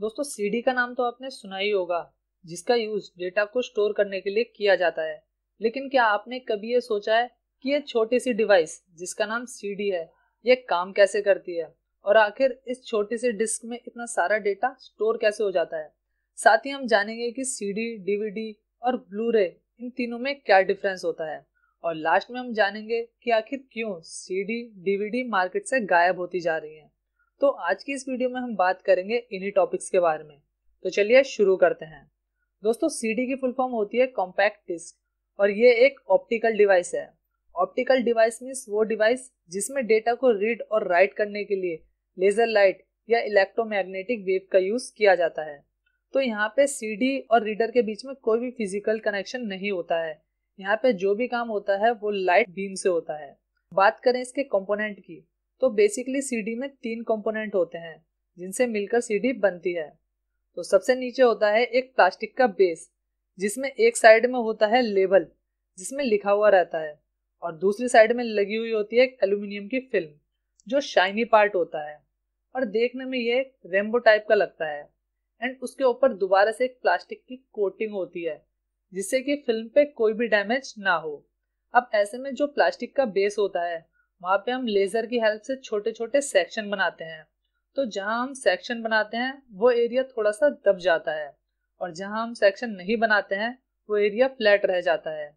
दोस्तों सीडी का नाम तो आपने सुना ही होगा जिसका यूज डेटा को स्टोर करने के लिए किया जाता है लेकिन क्या आपने कभी ये सोचा है कि ये छोटी सी डिवाइस जिसका नाम सीडी है ये काम कैसे करती है और आखिर इस छोटी सी डिस्क में इतना सारा डेटा स्टोर कैसे हो जाता है साथ ही हम जानेंगे कि सीडी डीवीडी और ब्लू रे इन तीनों में क्या डिफरेंस होता है और लास्ट में हम जानेंगे कि आखिर क्यों सीडी डीवीडी मार्केट से गायब होती जा रही है तो आज की इस वीडियो में हम बात करेंगे इन्हीं टॉपिक्स के बारे में तो चलिए शुरू करते हैं दोस्तों सीडी की फुल फॉर्म होती है कॉम्पैक्ट डिस्क और ये एक ऑप्टिकल डिवाइस है ऑप्टिकल डिवाइस मीन्स वो डिवाइस जिसमें डेटा को रीड और राइट करने के लिए लेजर लाइट या इलेक्ट्रोमैग्नेटिक वेव का यूज किया जाता है तो यहाँ पे सीडी और रीडर के बीच में कोई भी फिजिकल कनेक्शन नहीं होता है यहाँ पे जो भी काम होता है वो लाइट बीम से होता है बात करें इसके कंपोनेंट की तो बेसिकली सीडी में तीन कंपोनेंट होते हैं जिनसे मिलकर सीडी बनती है तो सबसे नीचे होता है एक प्लास्टिक का बेस जिसमें एक साइड में होता है लेबल जिसमें लिखा हुआ रहता है और दूसरी साइड में लगी हुई होती है एक एल्यूमिनियम की फिल्म जो शाइनी पार्ट होता है और देखने में ये रेम्बो टाइप का लगता है एंड उसके ऊपर दोबारा से एक प्लास्टिक की कोटिंग होती है जिससे कि फिल्म पे कोई भी डैमेज ना हो अब ऐसे में जो प्लास्टिक का बेस होता है वहाँ पे हम लेज़र की हेल्प से छोटे छोटे सेक्शन बनाते हैं तो जहाँ हम सेक्शन बनाते हैं वो एरिया थोड़ा सा दब जाता है और जहाँ हम सेक्शन नहीं बनाते हैं वो एरिया फ्लैट रह जाता है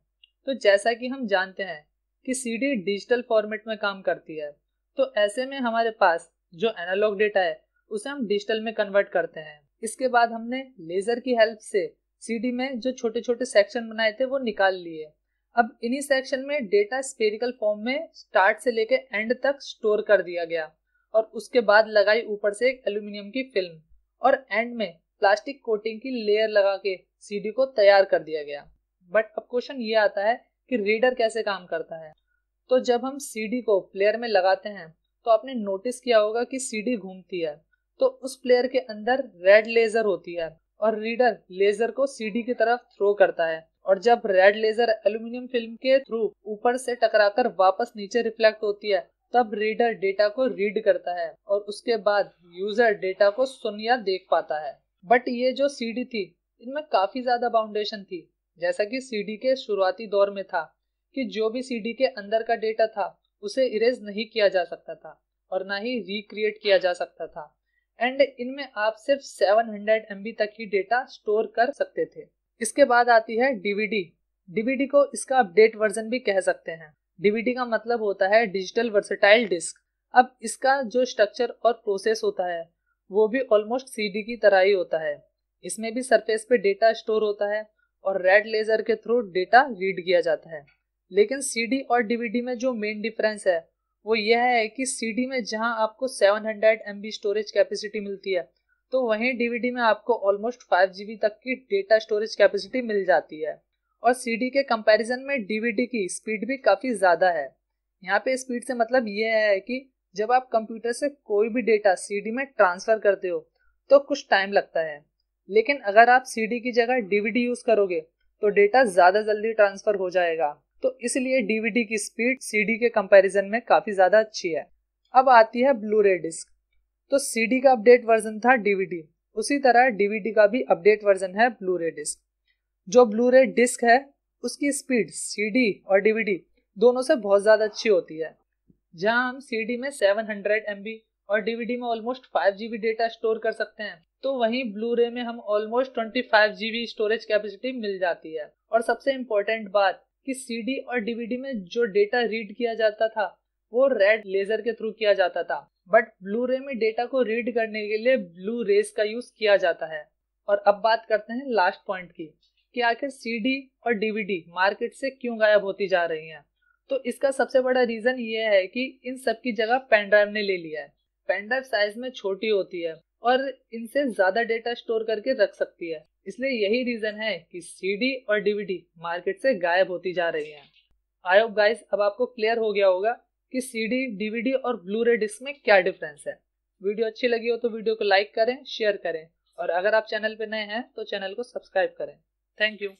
तो जैसा कि हम जानते हैं कि सी डिजिटल फॉर्मेट में काम करती है तो ऐसे में हमारे पास जो एनालॉग डेटा है उसे हम डिजिटल में कन्वर्ट करते हैं इसके बाद हमने लेज़र की हेल्प से सीडी में जो छोटे छोटे सेक्शन बनाए थे वो निकाल लिए अब इन्हीं सेक्शन में डेटा स्पेरिकल फॉर्म में स्टार्ट से लेकर एंड तक स्टोर कर दिया गया और उसके बाद लगाई ऊपर से एक एल्यूमिनियम की फिल्म और एंड में प्लास्टिक कोटिंग की लेयर लगा के सीडी को तैयार कर दिया गया बट अब क्वेश्चन ये आता है कि रीडर कैसे काम करता है तो जब हम सीडी को प्लेयर में लगाते हैं तो आपने नोटिस किया होगा कि सीडी घूमती है तो उस प्लेयर के अंदर रेड लेजर होती है और रीडर लेजर को सीडी की तरफ थ्रो करता है और जब रेड लेजर एल्यूमिनियम फिल्म के थ्रू ऊपर से टकराकर वापस नीचे रिफ्लेक्ट होती है तब रीडर डेटा को रीड करता है और उसके बाद यूजर डेटा को सुन या देख पाता है बट ये जो सीडी थी इनमें काफी ज्यादा बाउंडेशन थी जैसा कि सीडी के शुरुआती दौर में था कि जो भी सीडी के अंदर का डेटा था उसे इरेज नहीं किया जा सकता था और ना ही रिक्रिएट किया जा सकता था एंड इनमें आप सिर्फ 700 हंड्रेड तक ही डेटा स्टोर कर सकते थे इसके बाद आती है डीवीडी डीवीडी को इसका अपडेट वर्जन भी कह सकते हैं डीवीडी का मतलब होता है डिजिटल वर्सेटाइल डिस्क अब इसका जो स्ट्रक्चर और प्रोसेस होता है वो भी ऑलमोस्ट सीडी की तरह ही होता है इसमें भी सरफेस पे डेटा स्टोर होता है और रेड लेजर के थ्रू डेटा रीड किया जाता है लेकिन सीडी और डीवीडी में जो मेन डिफरेंस है वो यह है कि सीडी में जहां आपको 700 हंड्रेड स्टोरेज कैपेसिटी मिलती है तो वहीं डीवीडी में आपको ऑलमोस्ट फाइव जीबी तक की डेटा स्टोरेज कैपेसिटी मिल जाती है और सीडी के कंपैरिजन में डीवीडी की स्पीड भी काफ़ी ज़्यादा है यहाँ पे स्पीड से मतलब ये है कि जब आप कंप्यूटर से कोई भी डेटा सीडी में ट्रांसफ़र करते हो तो कुछ टाइम लगता है लेकिन अगर आप सीडी की जगह डीवीडी यूज़ करोगे तो डेटा ज़्यादा जल्दी ट्रांसफ़र हो जाएगा तो इसलिए डीवीडी की स्पीड सीडी के कंपैरिजन में काफ़ी ज़्यादा अच्छी है अब आती है ब्लू रे डिस्क तो सीडी का अपडेट वर्जन था डीवीडी उसी तरह डीवीडी का भी अपडेट वर्जन है ब्लू रे डिस्क जो ब्लू रे डिस्क है उसकी स्पीड सीडी और डीवीडी दोनों से बहुत ज़्यादा अच्छी होती है जहाँ हम सीडी में 700 हंड्रेड और डीवीडी में ऑलमोस्ट 5 डेटा स्टोर कर सकते हैं तो वहीं ब्लू रे में हम ऑलमोस्ट 25 जीबी स्टोरेज कैपेसिटी मिल जाती है और सबसे इम्पोर्टेंट बात कि सीडी और डीवीडी में जो डेटा रीड किया जाता था वो रेड लेजर के थ्रू किया जाता था बट ब्लू रे में डेटा को रीड करने के लिए ब्लू रेस का यूज किया जाता है और अब बात करते हैं लास्ट पॉइंट की कि आखिर सीडी और डीवीडी मार्केट से क्यों गायब होती जा रही हैं तो इसका सबसे बड़ा रीजन ये है कि इन सब की जगह पेन ड्राइव ने ले लिया है पेन ड्राइव साइज में छोटी होती है और इनसे ज्यादा डेटा स्टोर करके रख सकती है इसलिए यही रीजन है कि सीडी और डीवीडी मार्केट से गायब होती जा रही हैं आई होप गाइस अब आपको क्लियर हो गया होगा कि सीडी डीवीडी और ब्लू रे डिस्क में क्या डिफरेंस है वीडियो अच्छी लगी हो तो वीडियो को लाइक करें शेयर करें और अगर आप चैनल पर नए हैं तो चैनल को सब्सक्राइब करें थैंक यू